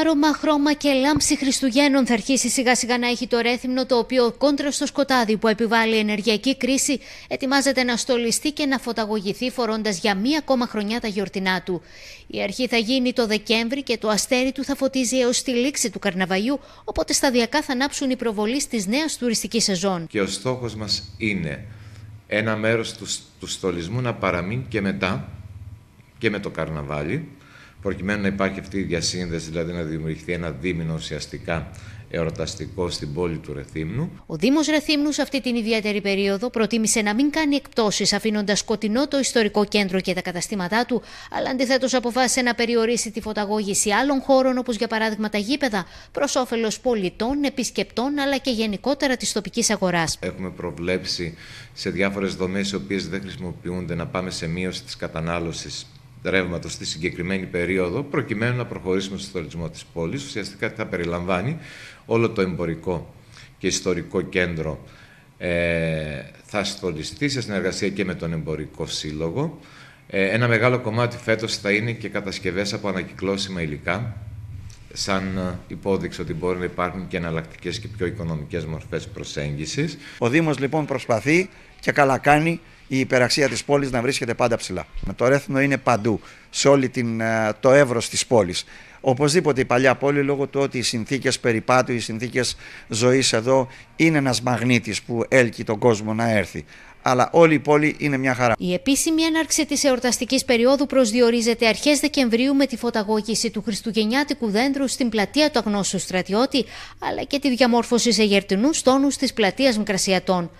άρωμα, χρώμα και λάμψη Χριστουγέννων θα αρχίσει σιγά σιγά να έχει το ρέθυμνο το οποίο κόντρα στο σκοτάδι που επιβάλλει η ενεργειακή κρίση ετοιμάζεται να στολιστεί και να φωταγωγηθεί φορώντας για μία ακόμα χρονιά τα γιορτινά του. Η αρχή θα γίνει το Δεκέμβρη και το αστέρι του θα φωτίζει έως τη λήξη του καρναβαϊού οπότε σταδιακά θα ανάψουν οι προβολείς της νέας τουριστικής σεζόν. Και ο στόχος μας είναι ένα μέρος του, του στολισμού να παραμείνει και μετά και με το καρναβάλι προκειμένου να υπάρχει αυτή η διασύνδεση, δηλαδή να δημιουργηθεί ένα δίμηνο ουσιαστικά εορταστικό στην πόλη του Ρεθύμνου. Ο Δήμος Ρεθύμνου σε αυτή την ιδιαίτερη περίοδο προτίμησε να μην κάνει εκπτώσεις, αφήνοντας σκοτεινό το ιστορικό κέντρο και τα καταστήματά του, αλλά αντιθέτως αποφάσισε να περιορίσει τη φωταγώγηση άλλων χώρων, όπως για παράδειγμα τα γήπεδα, προς όφελος πολιτών, επισκεπτών αλλά και γενικότερα της τοπικής αγοράς. Έχουμε προβλέψει σε διάφορες δομές οι οποίες δεν χρησιμοποιούνται να πάμε σε μείωση της κατανάλωσης ρεύματος στη συγκεκριμένη περίοδο, προκειμένου να προχωρήσουμε στο στολισμό της πόλης. Ουσιαστικά θα περιλαμβάνει όλο το εμπορικό και ιστορικό κέντρο ε, θα στολιστεί σε συνεργασία και με τον Εμπορικό Σύλλογο. Ε, ένα μεγάλο κομμάτι φέτος θα είναι και κατασκευές από ανακυκλώσιμα υλικά, σαν ε, υπόδειξη ότι μπορεί να υπάρχουν και εναλλακτικές και πιο οικονομικές μορφές προσέγγισης. Ο Δήμος λοιπόν προσπαθεί και καλά κάνει η υπεραξία της πόλης να βρίσκεται πάντα ψηλά. Το Ρέθνο είναι παντού, σε όλη την, ε, το εύρος της πόλης. Οπωσδήποτε η παλιά πόλη λόγω του ότι οι συνθήκες περιπάτου, οι συνθήκες ζωής εδώ είναι ένας μαγνήτης που έλκει τον κόσμο να έρθει αλλά όλη η πόλη είναι μια χαρά. Η επίσημη έναρξη της εορταστικής περίοδου προσδιορίζεται αρχές Δεκεμβρίου με τη φωταγώγηση του Χριστουγεννιάτικου δέντρου στην πλατεία του Αγνώσου Στρατιώτη, αλλά και τη διαμόρφωση σε γερτινούς τόνους της πλατείας Μικρασιατών.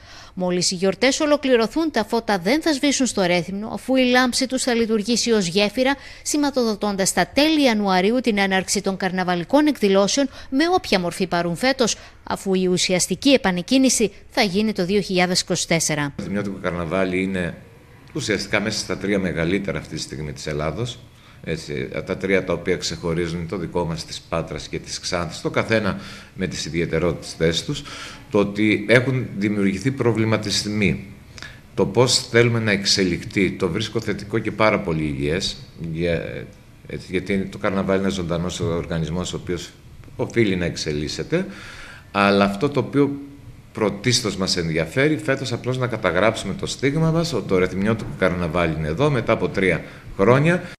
Μόλις οι γιορτές ολοκληρωθούν, τα φώτα δεν θα σβήσουν στο Ρέθυμνο, αφού η λάμψη τους θα λειτουργήσει ως γέφυρα, σηματοδοτώντας στα τέλη Ιανουαρίου την έναρξη των καρναβαλικών εκδηλώσεων με όποια μορφή παρούν φέτος, αφού η ουσιαστική επανεκκίνηση θα γίνει το 2024. Το του Καρναβάλι είναι ουσιαστικά μέσα στα τρία μεγαλύτερα αυτή τη στιγμή της Ελλάδος. Έτσι, τα τρία τα οποία ξεχωρίζουν το δικό μας της Πάτρας και της Ξάνθης, το καθένα με τις ιδιαιτερότητες τους, το ότι έχουν δημιουργηθεί προβληματισμοί. Το πώς θέλουμε να εξελιχθεί, το βρίσκω θετικό και πάρα πολύ υγιές, για, γιατί το καρναβάλι είναι ζωντανός ο οργανισμός ο οποίος οφείλει να εξελίσσεται. Αλλά αυτό το οποίο πρωτίστως μας ενδιαφέρει φέτος απλώς να καταγράψουμε το στίγμα μας, το ρεθμιό του καρναβάλι είναι εδώ μετά από τρία χρόνια.